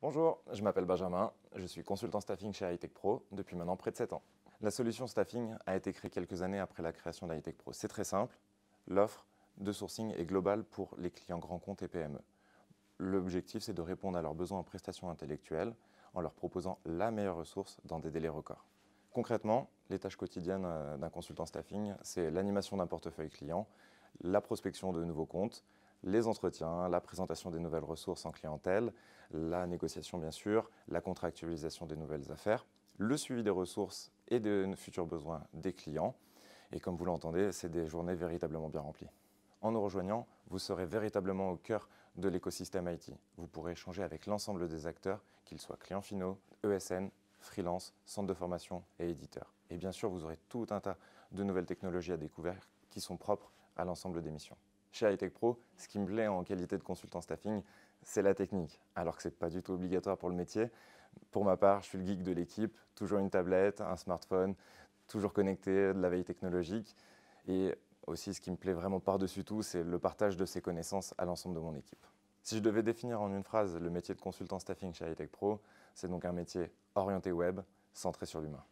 Bonjour, je m'appelle Benjamin, je suis consultant staffing chez Hightech Pro depuis maintenant près de 7 ans. La solution staffing a été créée quelques années après la création Tech Pro. C'est très simple, l'offre de sourcing est globale pour les clients grands comptes et PME. L'objectif, c'est de répondre à leurs besoins en prestations intellectuelles en leur proposant la meilleure ressource dans des délais records. Concrètement, les tâches quotidiennes euh, d'un consultant staffing, c'est l'animation d'un portefeuille client, la prospection de nouveaux comptes, les entretiens, la présentation des nouvelles ressources en clientèle, la négociation bien sûr, la contractualisation des nouvelles affaires, le suivi des ressources et des futurs besoins des clients. Et comme vous l'entendez, c'est des journées véritablement bien remplies. En nous rejoignant, vous serez véritablement au cœur de l'écosystème IT. Vous pourrez échanger avec l'ensemble des acteurs, qu'ils soient clients finaux, ESN, freelance, centres de formation et éditeurs. Et bien sûr, vous aurez tout un tas de nouvelles technologies à découvrir qui sont propres à l'ensemble des missions chez Hightech Pro, ce qui me plaît en qualité de consultant staffing, c'est la technique, alors que ce n'est pas du tout obligatoire pour le métier. Pour ma part, je suis le geek de l'équipe, toujours une tablette, un smartphone, toujours connecté, de la veille technologique. Et aussi, ce qui me plaît vraiment par-dessus tout, c'est le partage de ces connaissances à l'ensemble de mon équipe. Si je devais définir en une phrase le métier de consultant staffing chez Hightech Pro, c'est donc un métier orienté web, centré sur l'humain.